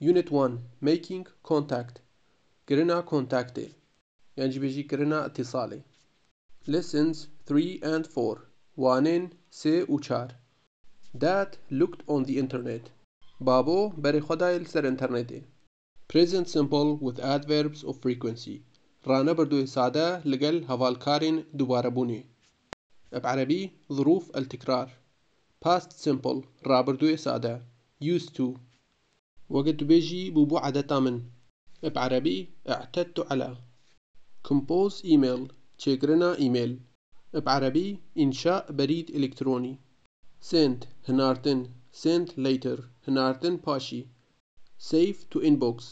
Unit 1 Making Contact قرنا كونتاكتي يعني بيجي قرنا اتصالي Lessons 3 and 4 وانين سي وچار Dad looked on the internet بابو بري خدايل سر انترنتي Present simple with adverbs of frequency رانه بردوي ساده لقل هوالكارين دوباره بوني بعربي ظروف التكرار Past simple رابردوي ساده used to وقت بيجي ببعد تامن بعربي اعتدت على compose email تشيكرنا ايميل بعربي إنشاء بريد إلكتروني send هنارتن send later هنارتن باشي save to inbox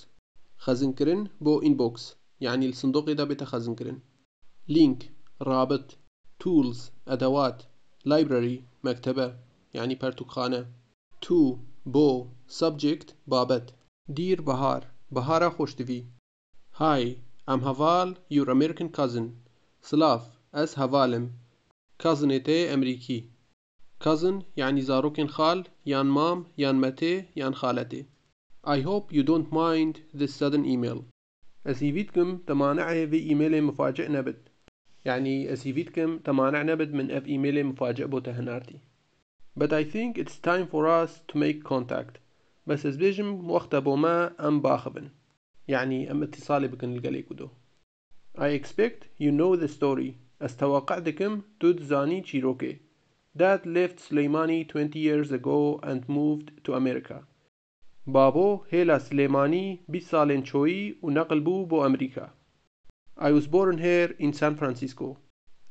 خزن كرن بو inbox يعني الصندوق ده بتخزنكرن كرن link رابط tools أدوات library مكتبة يعني برتقانة to بۆ سەبجێکت بابەت دیر بەهار بەهارە خۆشتوی های هوال هەڤاڵ یورەمێرکن کازن سلاف هوالم هەڤالم کازنێتەیە ئەمریکی کازن یعنی زارۆکن خال یان مام یان مەتێ یان خالەتێ I hope you don't mind this sudden email أسيفيتكم تمانعي في إيميل مفاجئ نبت يعني أسيفيتكم تمانع نبت من أف إيميل مفاجئ بوته بوتهنارتي but I think it's time for us to make contact بس از وقت وقتها بوما أم باخبن يعني أم اتصالي بكن القليك دو I expect you know the story استوقعتكم تدزاني تشيروكي Dad left Sleimani 20 years ago and moved to America. بابو هيلا سليماني بسالين شوي ونقل بو بو أمريكا. I was born here in San Francisco.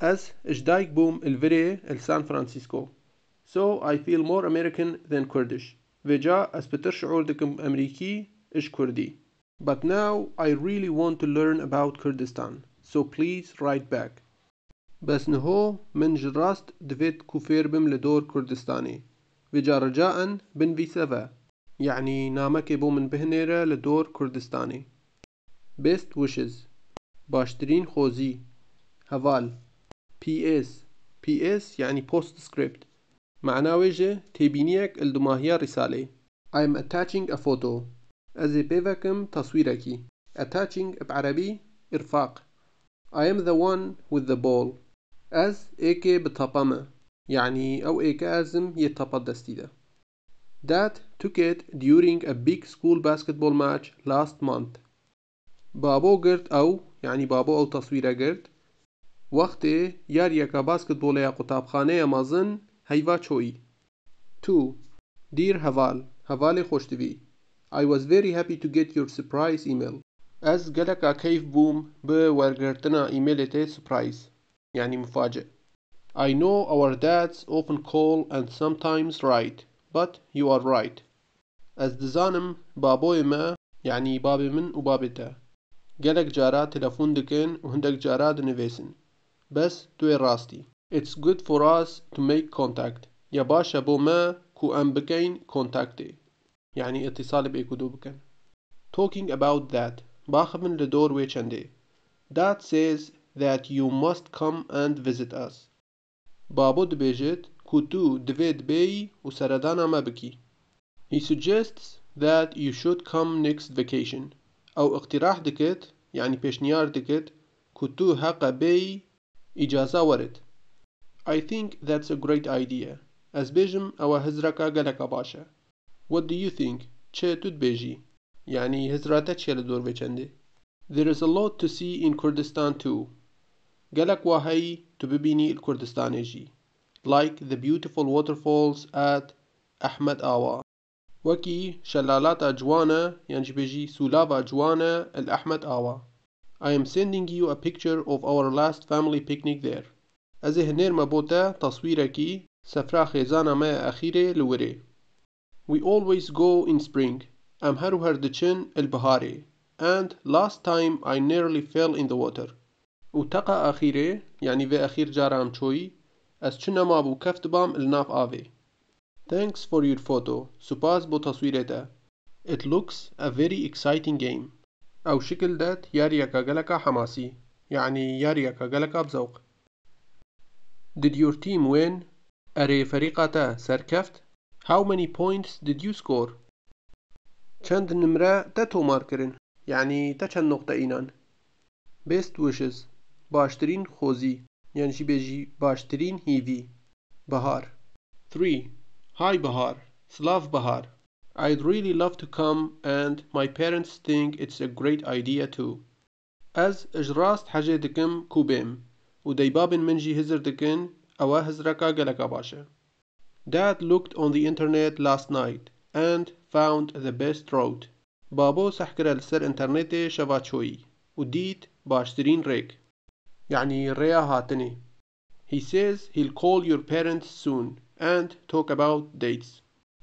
أز اجدايك بوم الفري السان فرانسيسكو. So I feel more American than Kurdish. Ve أسبتر شعور دكم أمريكي إش كردي. But now I really want to learn about Kurdistan. So please write back. بس نهو من جراست دفيت كوفير بم لدور كردستاني وجا رجاء بن بيسافا يعني نامك بو من بهنيرا لدور كردستاني best wishes باشترين خوزي هفال PS PS يعني postscript معناوێژێ رساله I'm attaching a photo ئە فۆتۆ ئەزێ Attaching تەسویرەکی ارفاق I am the one with the ball از ئێکێ بتەپەمە یعنی او ئێکە ازم یە تەپە دەستیدە That took it during a big school basketball match last month. بابو گرت او یعنی بابو او تەسویرە گرت وەختێ ياريكا باسکت بۆ لە یا قوتابخانەیە Hayvachoi. 2. Dear Haval (Haval Khoshtvi), I was very happy to get your surprise email. از گلک کیف بوم به ورگرتنا ایمیلت surprise Yani مفاجئ I know our dads often call and sometimes write but you are right از دزانم بابوی ما يعني بابي من و بابتا گلک جارا تلفون دکن و هندک جارا دنویسن بس توی راستی it's good for us to make contact يا باشا بما كو أم بكين contactي يعني اتصال بيكودو بكن talking about that باخمن لدور ويشندي that says that you must come and visit us بابو دبيجت كو تو دويد بي وسردانا ما بكي he suggests that you should come next vacation أو اقتراح دكت يعني پیشنیار دكت كو تو حق بي إجازة ورد "I think that's a great idea. bejim awa hizraka قلك باشا." "What do you think? Che tut bêjî?" "Yani hezrata çêle dor vêçende." "There's a lot to see in Kurdistan too. Galak wahai tu bibînî il Kurdistanê Like the beautiful waterfalls at Ahmed Awa. Waki shalalata ciwan e bêjî sûlava ciwan el Ahmed Awa. I'm sending you a picture of our last family picnic there. از هنر hinêrma تصویر کی taswîrekî, sefra ما me لوره We always go in spring. Em her û her diçin And last time I nearly fell in the water. û teqa exîrê yanî vê exîr cara em از ez çi nemabû kef dibam li avê. Thanks for your photo. Spas bo taswîrê It looks a very exciting game. او şikil de ti yariyeka gelek a hemasî. Ye'nî yariyeka Did your team win? أري فريقتا سركفت؟ How many points did you score? چند نمره تا تو مار کرن یعنی تا Best wishes باشترین خوزی یعنی چی بجی باشترین هیوی بهار 3. Hi Bahar Slav Bahar I'd really love to come and my parents think it's a great idea too. از اجراست حاجة دكم كوبيم و دەیبابن منجي هزر دکن ئەوە هزرەکە گەلەکە باشا Dad looked on the internet last night and found the best بابو بابۆ لسر انترنت ئینتەرنێتێ شەڤاچۆیی و دیت باشترین ريك یعنی يعني ريا هاتني He says he'll call your parents soon and talk about dates.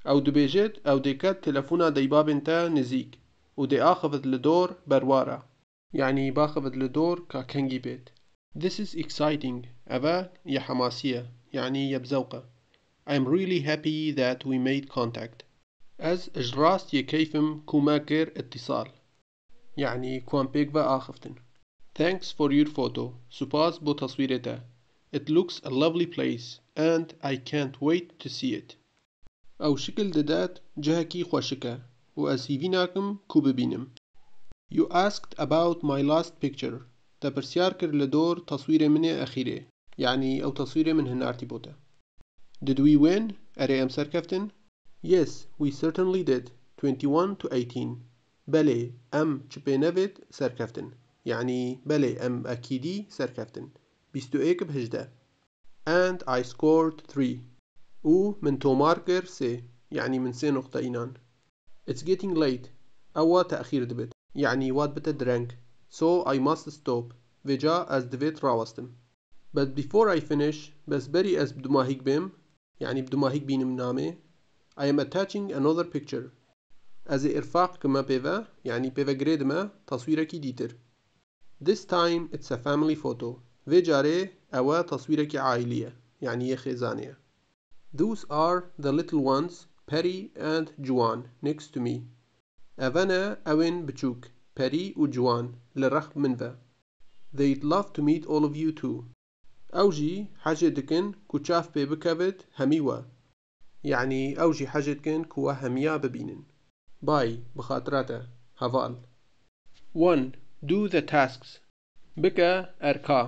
او دبێژێت ئەو دەکەت تەلەفۆنا تا نزیک و دەئاخەفت آخفت لدور بروارا. يعني باخفت لدور كا کا بيت This is exciting. Ava, يا حماسية يعني I am really happy that we made contact. As ji rastiyê keyfim Etisal Yani ku em Thanks for your photo. Supas bo tasvirê It looks a lovely place and I can't wait to see it. او شکل didat جهکی xweşik و ez hêvî nakim ku You asked about my last picture. دەپرسیار كر لدور دۆر تەسوویرە أخيره يعني أو ئەو من هنا أرتيبوتا Did we win? أري أم سر كفتن؟ Yes, we certainly did 21 to 18 بەلێ ئەم سر پێ يعني سەرکەفتن أم أكيدي سر ئەکیدی سەرکەفتن 21 بهجدة and I scored 3 و من تو ماركر سێ يعني من سێ نقطة إنان It's getting late أو تأخير دبت يعني وات بتا درنك so I must stop Veja, as أزدفيت راوستم But before I finish bas أز بدما هيك bim, yani بدما binim بينم I am attaching another picture As irfaq peva, yani peva peve taswira ki diter. This time it's a family photo ve carê ewe tasvireki aîliye يعني yê xêzanê Those are the little ones Perry and Juan next to me. Avana awin bchuk. باري وجوان للرخ منبا They'd love to meet all of you too ئەو ژی حەجێ دکن کو چاف پێ بکەوێت هەمیوە یعنی ئەو ژی حەجێ دکن کووە هەمیا ببینن بای بخاتراتە هەڤال 1. Do the tasks بکە ئەرکا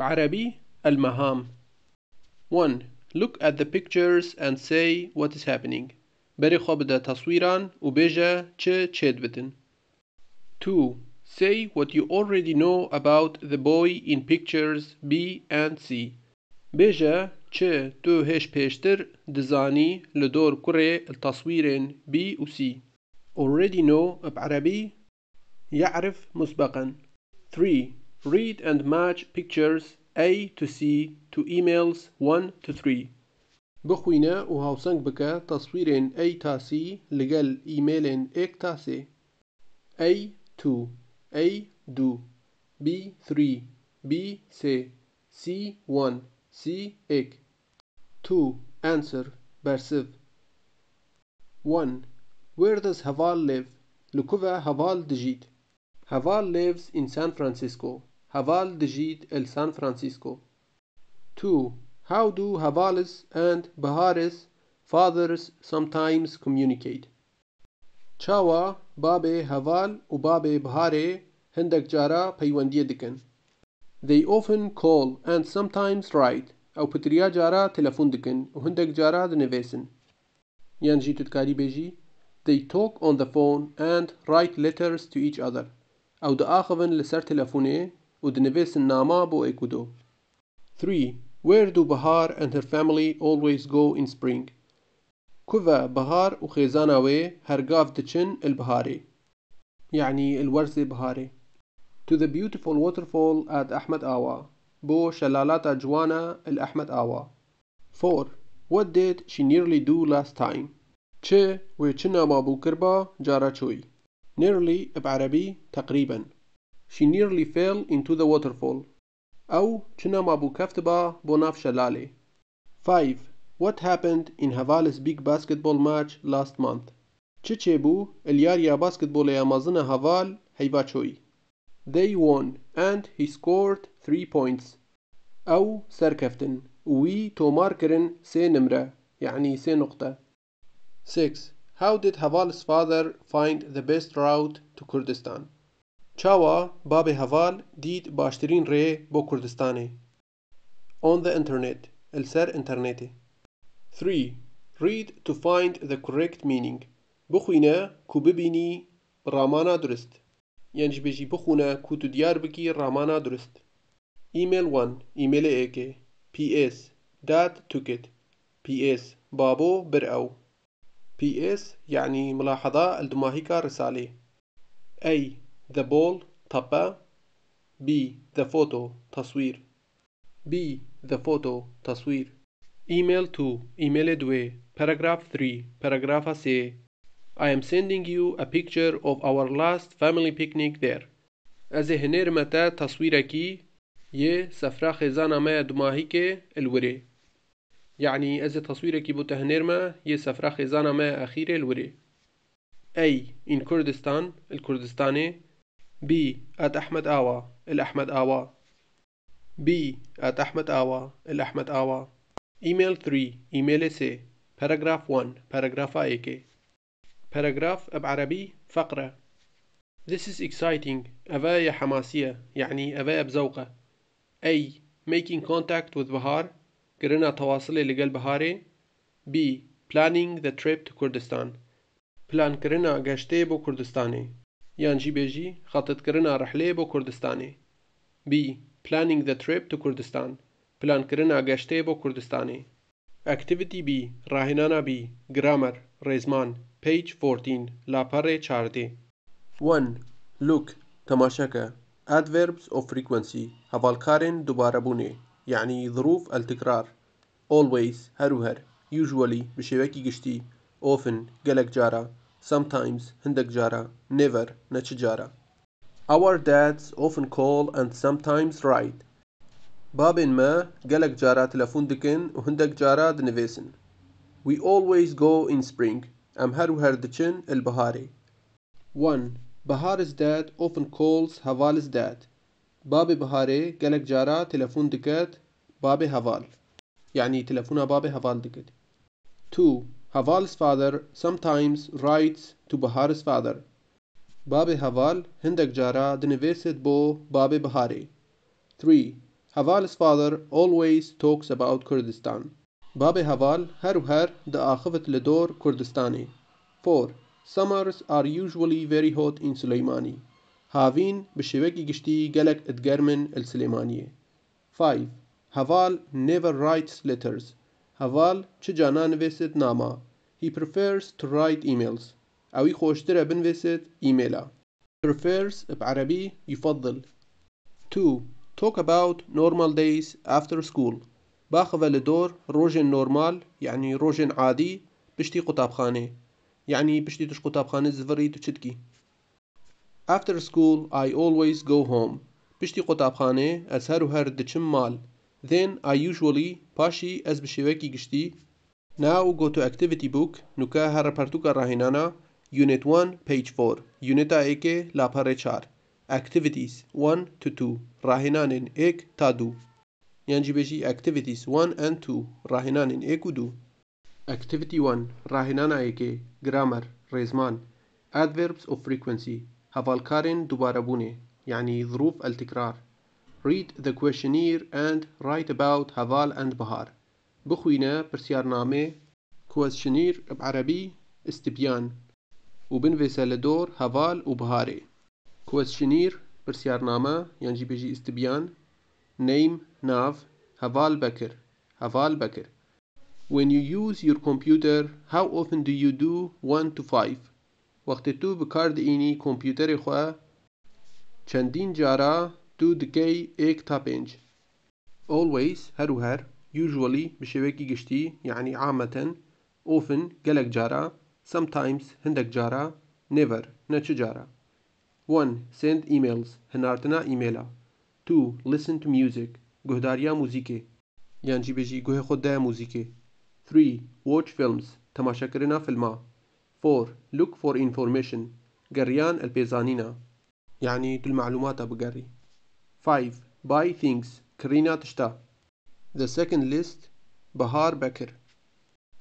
بعربی المهام 1. Look at the pictures and say what is happening بەری خۆ بدە تەسویران و بێژە چه چێت بتن 2. 2. Say what you already know about the boy in pictures B and C. Beja che tu hesh peshter dizani le dor kure el taswirin B u C. Already know ab Arabi? Ya'rif musbaqan. 3. Read and match pictures A to C to emails 1 to 3. بخوينه و هاوسنگ بكا تصويرين اي تاسي لقل ايميلين اك تاسي 2, A do, B 3, B say, C 1, C egg. 2. Answer Bersiv 1. Where does Haval live? Lukova Haval دجيت Haval lives in San Francisco. Haval Dijit El San Francisco. 2. How do Havalis and Baharis fathers sometimes communicate? Chawa Babe Haval u Babe Bahare Hendak Jara dikin. They often call and sometimes write ew pitirîya jara telefon dikin û hindek cara dinivêsin. Yan jî tu bêjî They talk on the phone and write letters to each other. Ew diaxivin li ser telefonê û dinivêsin nama bo ekudo. 3. Where do Bahar and her family always go in spring? كوفا بهار وخيزانا وي هرقاف دتشن البهاري يعني الورث بهاري To the beautiful waterfall at Ahmed Awa بو شلالات جوانا الأحمد آوا 4. What did she nearly do last time? چه و چنا ما بو كربا جارا چوي Nearly بعربي تقريبا She nearly fell into the waterfall أو چنا ما بو كفتبا بو ناف شلالي 5. What happened in Havale's big basketball match last month? Չի չեբու Էլիարիա բասկետբոլի ամազոնը Հավալ Հայվաչոյի. They won and he scored 3 points. Ау Սերկեֆտեն ուի se Սենմրա, يعني se նոկտա. 6. How did Havale's father find the best route to Kurdistan? Chawa baba Haval did Bashtirin Re Bo Kurdistani. On the internet, El Ser Interneti. 3. Read to find the correct meaning بخوێنە کو ببینی ڕامانا درست ينج بجي بخونا کو تو بكي رامانا درست Email 1 Email ايكي. PS Dad took it. PS بابو بر PS يعني ملاحظة الدماهيكا رسالێ A the ball تەپە B the photo تصوير. B the photo تصوير. Email 2, email 2, paragraph 3, paragraph C. I am sending you a picture of our last family picnic there. از هنر متى تصويركي يه سفرة خزانة ما دماهيك الوري يعني از تصويركي بوته هنرما يه سفرة خزانة ما أخير الوري A. In Kurdistan الكردستاني B. At Ahmed Awa الأحمد آوا B. At Ahmed Awa الأحمد آوا ایمیل 3 ایمیل سي پاراگراف 1 پاراگراف باراجراف پاراگراف اب عربی فقرة This is exciting أفايا حماسية يعني أفايا بزوقة. A. Making contact with بهار قررنا تواصلي لقلب بهاري B. Planning the trip to Kurdistan بلان كرنا قشتي بو كردستاني يان جي بيجي خطط كرنا رحلة بو كردستاني B. Planning the trip to Kurdistan پلانکردن ئاگەشتەیە بۆ کوردستانی ئەکتیڤیتی B ڕاهێنانە B گرامەر ڕێزمان پێیج 14 لاپەڕێ چاردێ 1. لوک تەماشەکە ئەدڤێربس ئۆ فریکوەنسی هەواڵکارێن دووبارەبوونێ یعنی ظروف ئەلتکرار always هەروهەر usually بە شێوەیەکی گشتی often گەلێک جارە sometimes هەندێک جارە never نەچ جارە Our dads often call and sometimes write بابن ما گلک جارات تلفون وهندك جارات نفيسن We always go in spring. ام هر و البهاري 1. بهار is dead often calls هوال is dead باب بهاري گلک جارا تلفون دکت باب هوال يعني تلفون باب هوال دكت 2. Haval's father sometimes writes to بهار's father. باب هوال هندك جارا دنويست بو باب بهاري 3. Haval's father always talks about Kurdistan. Bab Haval her her the le Ledor Kurdistani. 4. Summers are usually very hot in Suleimani. هاوین به galak et German el Suleimani. 5. Haval never writes letters Haval Chijanan جانا Nama. He prefers to write emails اوی خوشتره بنویسد emaila. prefers بعربی يفضل 2 talk about normal days after school باخذ لدور روجن نورمال يعني روجن عادي بشتي قطابخانة يعني بشتي تش قطابخانة زفري تشتكي After school I always go home بشتي قطابخانة أزهر هر دچم مال Then I usually باشي أز بشيوكي قشتي Now go to activity book نكا هر پرتوكا راهنانا Unit 1 page 4 Unit 1 لا 4 Activities 1 to 2 راهنانين ايك تادو يانجي بێژی activities 1 and 2 ڕاهێنانین إيك و دوو ئەکتیڤیتی 1 ڕاهێنانایەکێ گرامەر ڕێزمان ئادڤێربس ئۆ فریکوەنسی هەڤالکارێن دووبارەبوونێ يعني ظروف التكرار read the questionnaire and write about هەڤال and بهار بخوینە برسيار نامي questionnaire بعربي استبيان بنوێسە لدور هفال وبهاري و پرسیارنامە یان جیبێژی ئستبیان نیم ناو هەواڵ بەکر هەواڵ بەکر When you use your computer, how often do you do 1 to 5? وەختێ تو بکار دئینی کۆمپیوتەری خوا چەندین جارا تو دکەی ئێک تا پێنج. Always هەرو هەر usually بە شێوەیەکی گشتی یعنی عامەتەن often gelek jara sometimes hindek jara never neçi jara 1. Send emails هنارتنا ايميلا 2. Listen to music گهداریا موزیکه یان جی بجی گوه خود ده موزیکه 3. Watch films تماشا کرنا فیلما 4. Look for information قريان البيزانينا يعني كل معلوماتها بقري 5. Buy things كرينا تشتا The second list بهار بكر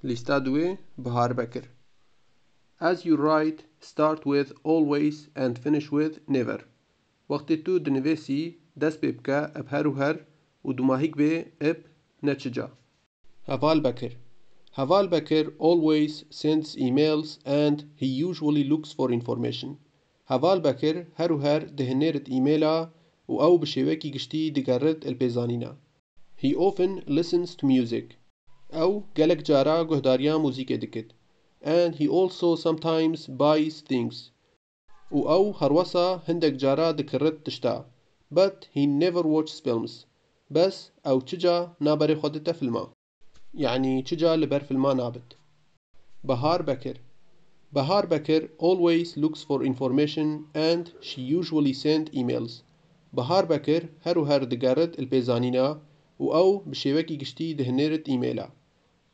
لستا دوي بهار بكر As you write start with always and finish with never وقت تو دنفسي دس بيبكا بهر وهر ودماهيك بي اب نتشجا هفال بكر هفال بكر always sends emails and he usually looks for information. هفال بكر her و دهنيرت ايميلا و او بشيوكي قشتي دگرد البيزانينا. He often listens to music. او قلق جارا قهداريا موزيك دكت. and he also sometimes buys things و او هەروەسا هەندێک جارا دەکڕێت تشتا but he never watches films بس او چجا نابر خودتا فلما يعني چجا لبر فلما نابت بەهار بكر بەهار بكر always looks for information and she usually send emails بەهار بەکر هەرو هر دەگەڕێت پێزانینا و او بشيوكي گشتی دهنيرت ايميلا.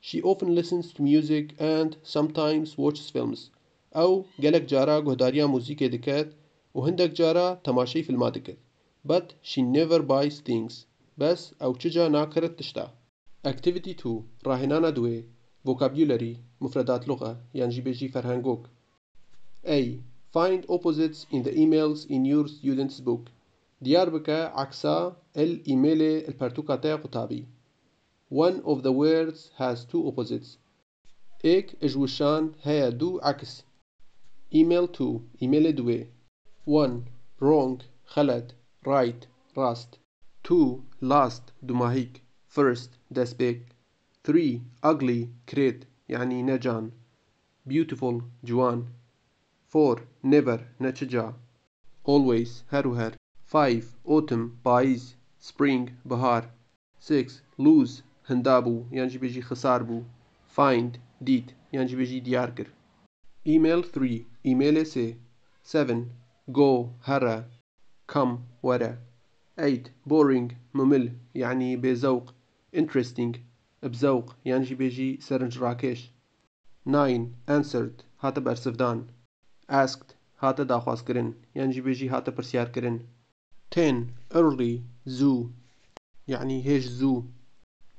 She often listens to music and sometimes watches films. أو جالك جارا جهداريا موزیکê دكات و هندك cara temaşeyê في dikir. But she never buys things. بس أو تشجا nakirin تشتا. Activity 2 راهنانا دوي Vocabulary مفردات لغة yan بيجي فرهنجوك. A. Find opposites in the emails in your student's book. ديار bike عكسا el îmêlê li one of the words has two opposites. Ek ejwushan haya دو aks. Email two. email dwe. 1. Wrong, khalad, right, راست. 2. Last, dumahik, first, despek. 3. Ugly, great, yani نجان. Beautiful, juan. 4. Never, natija. Always, هروهر. 5. Autumn, baiz, spring, bahar. 6. Lose, هەندابوو یانجی بيجي خسار بوو find ديت یانجی بيجي دیار کرد ئیمل 3 email سێ 7 go هرا come ورا 8 boring ممل يعني بزوق interesting بزوق بزەوق بيجي سرنج راكش 9 answered برسفدان asked بەرسفدان ئاسکت هاتە داخوازکردن بيجي بێژی برسيار پرسیارکردن 10 early زوو يعني هێش زو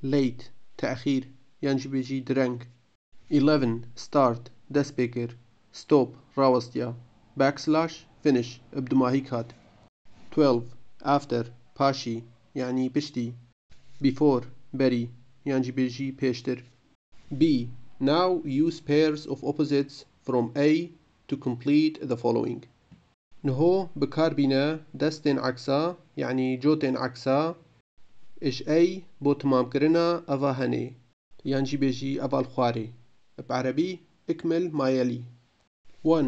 late تأخير ينجبيجي درنك 11 start دسبيكر stop راوستيا backslash finish ابدو ماهي كات 12 after باشي يعني بشتي before بري بری ينجبيجي پیشتر B. Now use pairs of opposites from A to complete the following. نهو بكار بنا دستين عكسا يعني جوتين عكسا اش ئەی بۆ تمامکردنا ئەڤا هەنێ یان جی بێژی ئەڤال خوارێ بعربی اكمل ما يلي 1.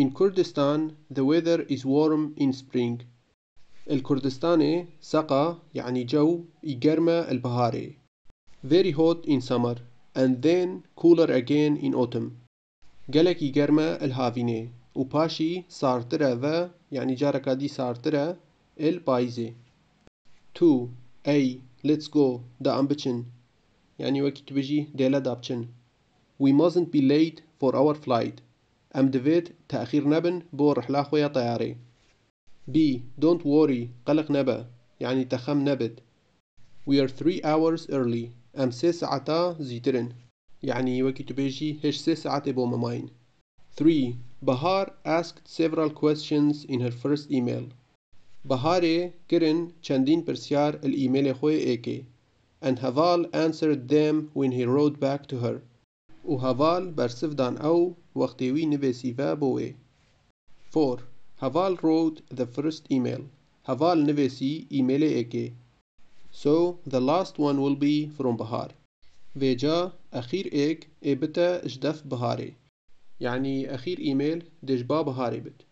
In Kurdistan the weather is warm in spring الكردستاني سقى يعني جو يجرمى البهاري very hot in summer and then cooler again in autumn قالك يجرمى الهافيني وباشي صارترا ذا يعني جاركا دي صارترا البايزي 2. أي let's go da ئەم بچن یعنی وەکی تو بژی دێلە دا بچن we mustn't be late for our flight ئەم دەبێت تاخیر نەبن بۆ ڕحلا خۆیان تەیارێ B don't worry قەلق نەبە یعنی يعني تەخەم نەبێت we are three hours early ئەم سێ سعەتا زیترن یعنی يعني وەکی تو بێژی هێش سێ سعاتێ بۆ 3 Bahar asked several questions in her first email Bahari Kirin Chandin Persyar el Imelekhoe Eke, and Haval answered them when he rode back to her. و هاوال بر سفدان او وقتی وی نویسیوه بوه 4. Haval wrote the first email. Haval نویسی ایمیل اکی So the last one will be from Bahar. Veja أخير إيك إبتا جدف بهاري يعني أخير إيميل دجبا بهاري بت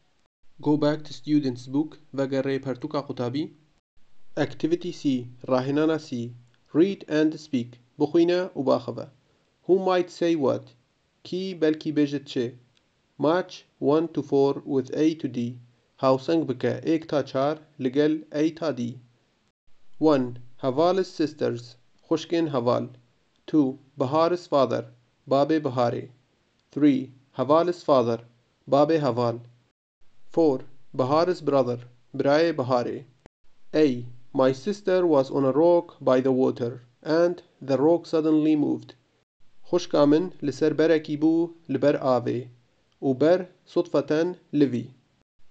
Go back to student's book Vagare Partuka Qutabi. Activity C. Rahinana C. Read and speak. و وباخبة. Who might say what? Ki belki bejet çe. Match 1 to 4 with A to D. Havsang بکه ek تا çar لگل A تا D. 1. Havalis sisters. خوشکن Haval. 2. Bahar's father. Babe Bahare. 3. Havalis father. Babe Haval. 4. Bahar's brother, Braye Bahare. A. My sister was on a rock by the water, and the rock suddenly moved. خشكة لسر بركي بو لبر آفي وبر صدفة لفي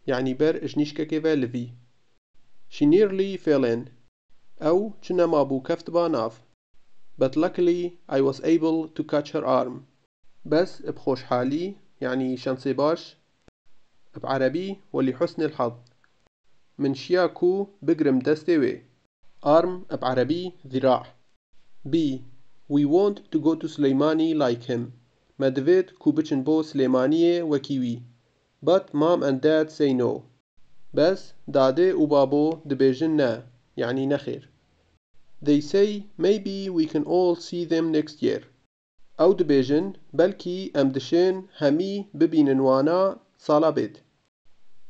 يعني بر إجنيشكا كيفا لفي She nearly fell in أو كنا ما بو كفت باناف But luckily I was able to catch her arm بس بخوش حالي يعني شانسي باش بعربي ولحسن الحظ من شياكو بجرم دسته وی arm بعربي ذراع B We want to go to سليماني like him مدوید کو بو سليمانية وكيوي But mom and dad say no بس داده و بابو نا نه يعني نخير They say maybe we can all see them next year أو دبيجن بلكي أمدشين همي ببينن وانا صالة بيت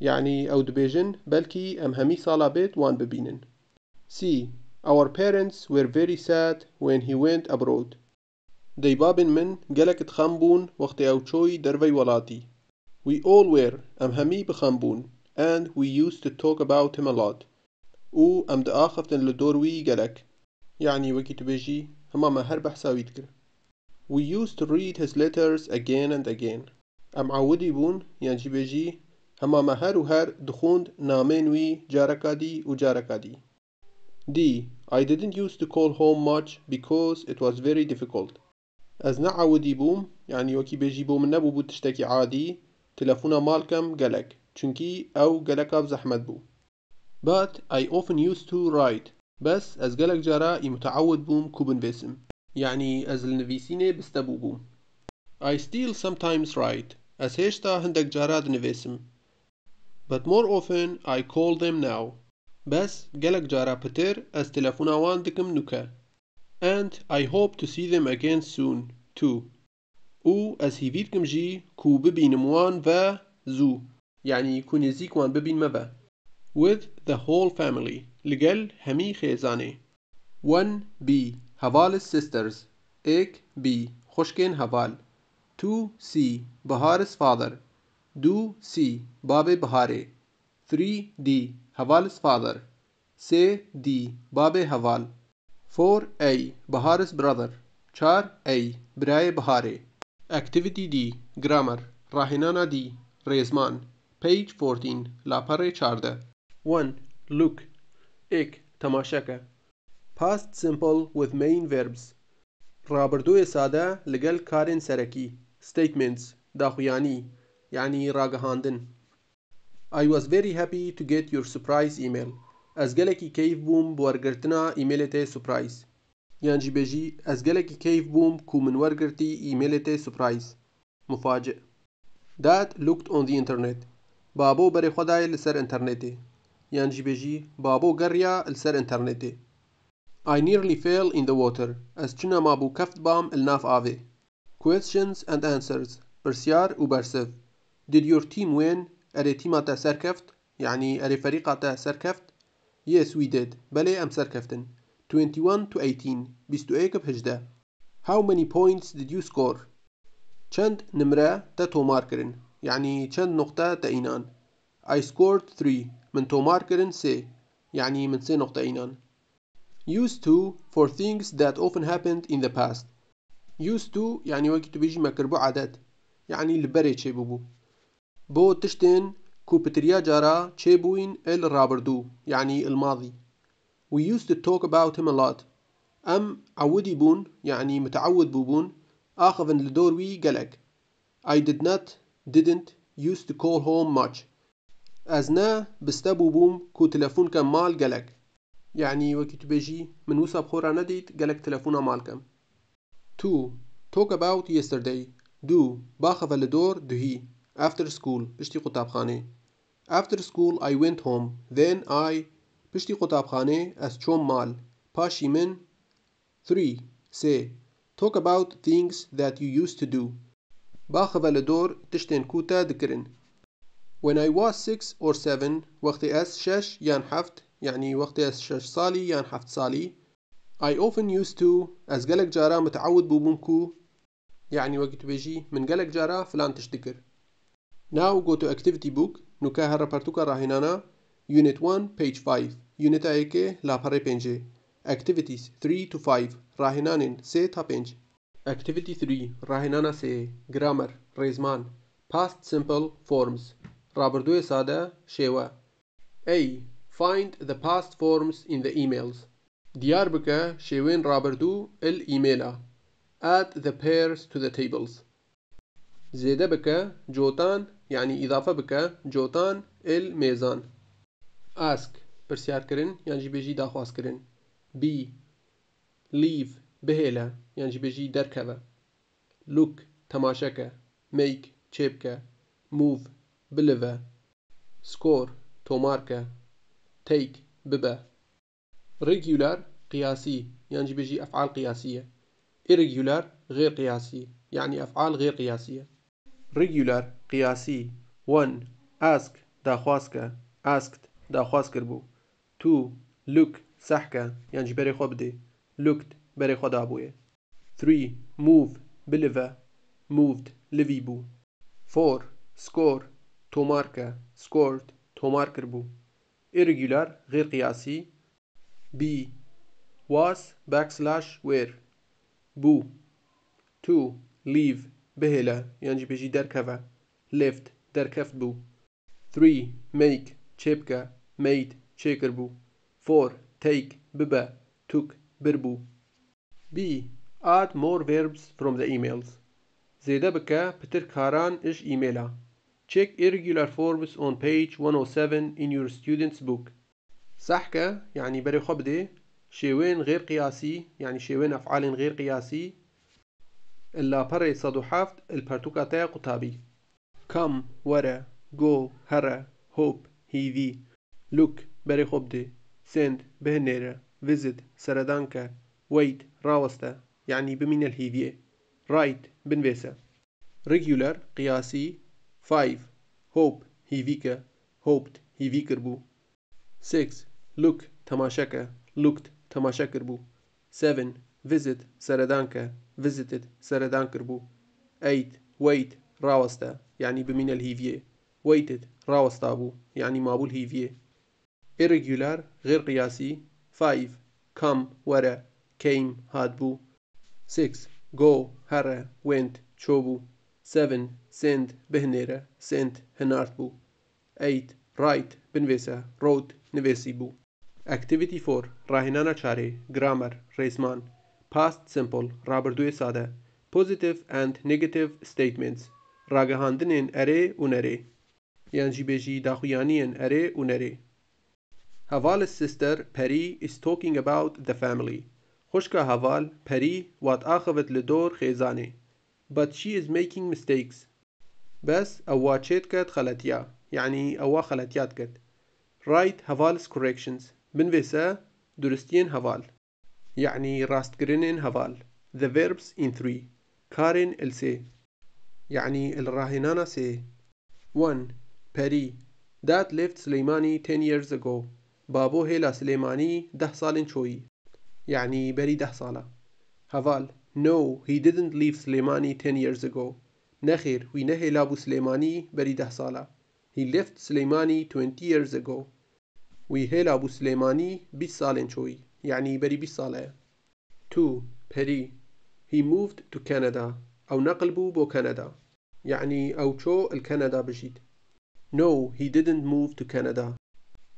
يعني أو دبيجن بلكي أم همي صالة بيت وان ببينن سی Our parents were very sad when he went abroad. دەی بابن من گەلەکت خەم وقت أو ئەو چۆی دەرەی We all were أم همي بخەم بوون and we used to talk about him a lot. و ئەم دەئاخفتن لە دۆروی گەلەک یعنی وەکی تبێژی هەمامە هەر بەحساویت کرد. We used to read his letters again and again. ئەم عودی بوون یانجی بێژی هما ما هر و هر دخوند نامين وي جاركا دي و جاركا دي. D. I didn't used to call home much because it was very difficult. Ez neawdî bûm yani wekî bêjî bo min nebû bû tiştekî adî, telefona malkem gelek او ew geleka zehmet بو But I often used to write. بس از gelek جارا î متعود بوم ku binvêsim. Yani از li nivîsînê bistebû I still sometimes write. از هشتا hindek جارا dinivêsim. but more often I call them now. بس جالك جارا بتر از telefona wan دكم نوكا. And I hope to see them again soon, too. U ez hivîtkim جي كو bibînim wan و زو يعني كون نزيك وان ببين مبا with the whole family لقل همي خيزاني 1B هفال sisters 1B خشكين هفال 2C بهارس father do see Babe Bahare 3D Haval's father Se D Babe Haval 4A Bahar's brother 4A Biraye Bahare Activity D Grammar Rahinana D Rezman Page 14 Lapare Charda 1. Look 1. Tamashaka Past simple with main verbs رابردوی ساده لگل کارن سرکی statements داخویانی يعني راجهاندن I was very happy to get your surprise email از گلکی کیف بوم بوارگرتنا ایمیلت سپرایز یان جی بجی از گلکی کیف بوم کو من ورگرتی ایمیلت سپرایز مفاجئ That looked on the internet بابو بری خدای لسر انترنتی یان جی بجی بابو گریا لسر انترنتی I nearly fell in the water از چنا ما بو کفت بام الناف آوه Questions and answers برسیار و برسف did your team win أري تيماتا سركفت يعني أري فريقاتا سركفت yes we did بلي أم سركفتن 21 to 18 بستوئيك بهجدة how many points did you score چند نمرة تا تومار کرن يعني چند نقطة تا اينان I scored 3 من تومار کرن 3 يعني من 3 نقطة اينان used to for things that often happened in the past used to يعني وقت بيجي مكربو عادات يعني البري شي ببو بۆ تشتێن كوبتریا جارا چێبووین ئێل ڕابردوو يعني الماضي we used to talk about him a lot أم عودي بون يعني متعود بووبوون آخذن لە دۆروی گەلێک I did not didn't used to call home much أزنا ئەزنە بوم كو تلفون تەلەفونکە مال گەلێک يعني وەکی توبێژی من وسە بخۆرا نەدەیت گەلێک تەلەفونە مالكم تو talk about yesterday دوو باخذ لدور دهي After school پشتی قطابخانه After school I went home Then I پشتی قطابخانه از چون مال پاشی من 3 3 Talk about things that you used to do با باخذ دور تشتین کوتا دکرن When I was six or seven وقت از شش يان حفت یعنی وقت از شش سالی يان حفت سالی I often used to أز گلک جارا متعود بوبمكو يعني وقت بيجي من قلق جارا فلان تشتكر Now go to activity book, nukaha rapartuka rahinana, unit 1, page 5, unit aeke lapare penje. Activities 3 to 5, rahinanin se tapenj. Activity 3, rahinana se, grammar, rezman, past simple forms, rabardue sada, shewa. A. Find the past forms in the emails. Diyarbakir rabar rabardu el emaila. Add the pairs to the tables. Zedebeke, Jotan, يعني إضافة بك جوتان الميزان ask برسيار كرن يعني جي بيجي داخواس كرن بي ليف بهيلا يعني جي بيجي دركبة look تماشكة make چبكة move بلوة score توماركة take ببه regular قياسي يعني بيجي أفعال قياسية irregular غير قياسي يعني أفعال غير قياسية regular قیاسی 1 ئاسک داخواز کە ئاسکت داخواز کردبوو 2 لوک سەحکە یان ji berê xwe bidê looked berê xwe dabûye 3 move bilive moved livî bû 4 score tomar ke scored tomar kiribû irregular غیرقیاسî b was backslash were bû 2 leave bihêle yan jî bêjî derkeve left دەرکەفت بوو 3 make چێبکە made چێکر بوو 4 take ببە took بر بوو B add more verbs from the emails زێدە بکە پتر کاران ئش ئیمێلە check irregular forms on page 107 in your student's book صحكة يعني بري خبدي شيوين غير قياسي يعني شيوين أفعال غير قياسي إلا بري صدوحافت البرتوكاتايا قطابي come, vara, go, hara, hope, hivi, look, berihobdi, send, behnera, visit, saradanka, wait, ravasta, yani بمن الهيفية right, بنفيسا regular, qiyasi. Five, hope, هيفيكا hoped, هيفيكر بو 6. look, تماشاكا looked, تماشاكر بو 7. visit, saradanka, visited, سردانكر بو 8. wait, راوستا يعني بمن الهيفية ويتد راوستا بو يعني بو الهيفية irregular غير قياسي 5 come ورا came هاد بو 6 go هره went چوبو 7 send بهنيرا send هنارت بو 8 write بنویسه wrote نویسی بو Activity 4 راهنانا چاري grammar ريسمان past simple رابردوية ساده positive and negative statements ragihandinên erê û nerê yan jî bêjî daxuyaniyên erê û nerê Haval's sister Peri is talking about the family. خوشکا Haval, Peri wat آخوت لدور خیزانه But she is making mistakes. بس أوا تشيت کت خلطیا یعنی أوا خلطیات کت Write Haval's corrections بنفسا درستین هوال یعنی راستگرنین هوال The verbs in three کارن Else يعني الراهنانة سي 1. پەری That left سليماني 10 years ago بابو بۆ سليماني ده ساڵین چۆیی يعني بەری ده ساڵە هەڤال No, he didn't leave سليماني 10 years ago نخير وي نهي لابو سليماني بەری ده ساڵە He left سليماني 20 years ago وي هێلا بوو سليماني 20 ساڵێن چۆیی يعني بەری 20 ساڵەیە 2. پەری He moved to Canada أو نقل بو بو كندا يعني أو شو الكندا بجيت No, he didn't move to Canada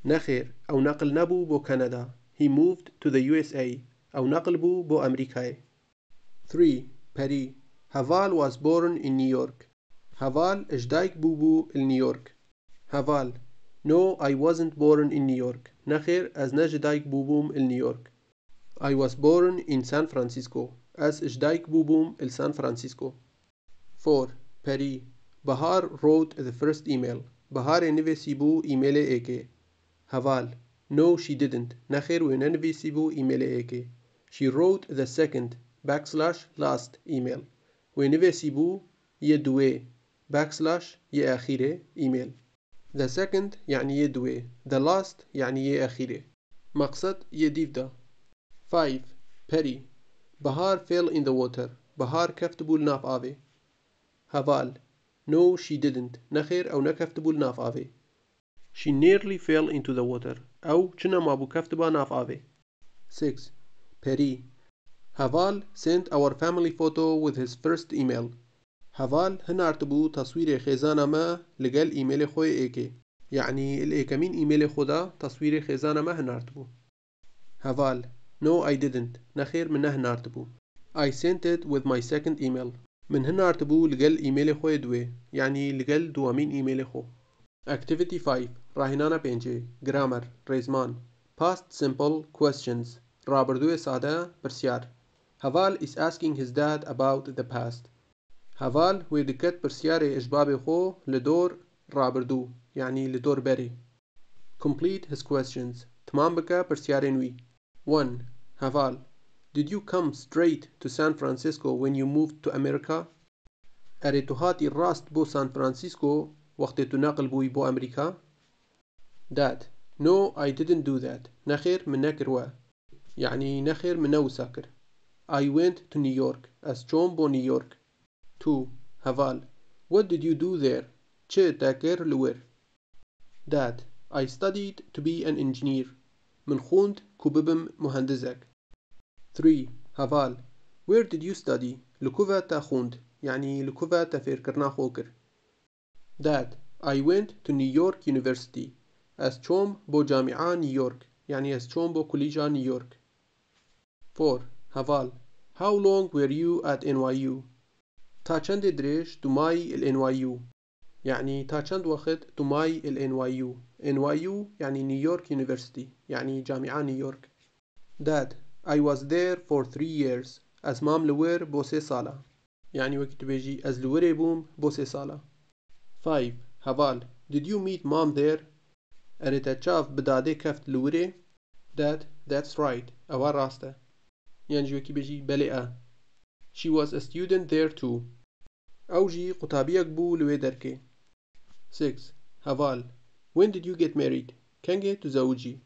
نخير أو نقل نبو بو كندا He moved to the USA أو نقل بو بو أمريكاي 3. Perry هفال was born in New York هفال اجدايك بو بو نيويورك هفال No, I wasn't born in New York نخير أز نجدايك بوبوم نيويورك I was born in San Francisco از Jdijk Boom إلى San Francisco. 4. Perry. Bahar wrote the first email. Bahar envisi Sibu email eke. Haval. No, she didn't. Nakhir win envisi bu email eke. She wrote the second backslash last email. Sibu, ye يدوي backslash ye akhire email. The second yani ye يدوي. The last yani ye akhire. Maksat ye divda. 5. Perry بهار fell in the water. بهار كفت بول ناف آفي. هفال No, she didn't. نخير أو نكفت بول ناف آفي. She nearly fell into the water. أو چنا ما بو كفت با ناف آفي. 6. Peri. هفال sent our family photo with his first email. هفال هنارتبو تصوير خيزانا ما لقال إيميل خوي إيكي يعني الإيكمين إيميل خدا تصوير خيزانا ما هنارتبو هفال No I didn't نخير من هنا ارتبو I sent it with my second email من هنا ارتبو لقل ايميل خو دوي يعني لقل دوامين ايميل خو Activity 5 راهنانا بينجي Grammar ريزمان Past simple questions رابردوي سادة برسيار Haval is asking his dad about the past هافال هو دكت برسيار اجباب خو لدور رابردو يعني لدور بري Complete his questions تمام بكا برسياري نوي 1. Haval. Did you come straight to San Francisco when you moved to America؟ أريد هاتي الراست بو سان فرانسيسكو وقت تناقل بوي بو أمريكا؟ Dad. No, I didn't do that. نخير من نكروا يعني نخير من نوساكر I went to New York as بو نيويورك 2. هافال What did you do there? چه تاكر لور Dad. I studied to be an engineer من خوند كوببم مهندزك 3 هافال Where did you study? لكوفا تا خوند يعني لكوفا تا فير كرنا خوكر داد I went to New York University از چوم بو جامعة نيويورك يعني از چوم بو كوليجا نيويورك 4 هافال How long were you at NYU? تا چند دريش دماي ال NYU يعني تا چند وقت دماي ال NYU NYU يعني نيويورك يونيفرسيتي يعني جامعة نيويورك داد I was there for three years از مام لوير بۆ سێ ساڵە یعنی وەک بێژی ئەز لورێ بووم بۆ سێ ساڵە 5 هەواڵ did you meet mom there ئەرێتە چاف بدادێ کەفت لورێ that that's right يعني وقت بيجي بێژی بەلێئە she was a student there too ئەو ژی قوتابیەک بوو لێ دەرکێ 6 هەواڵ When did you get married?" "Kenge to zawji."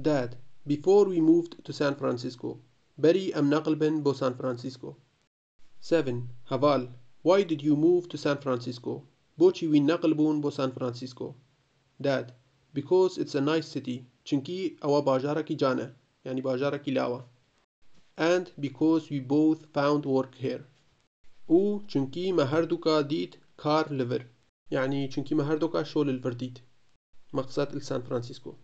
"Dad, before we moved to San Francisco. Berri am naqlben bo San Francisco." "7. Haval. why did you move to San Francisco? Bochi we naqlbun bo San Francisco." "Dad, because it's a nice city, Chinki awa bajara ki jana. (yani bajara ki lawa), and because we both found work here. U chunki maharduka did dit kar liver. يعني چۈنكى شول الفرديت مقصد السان فرانسىسكو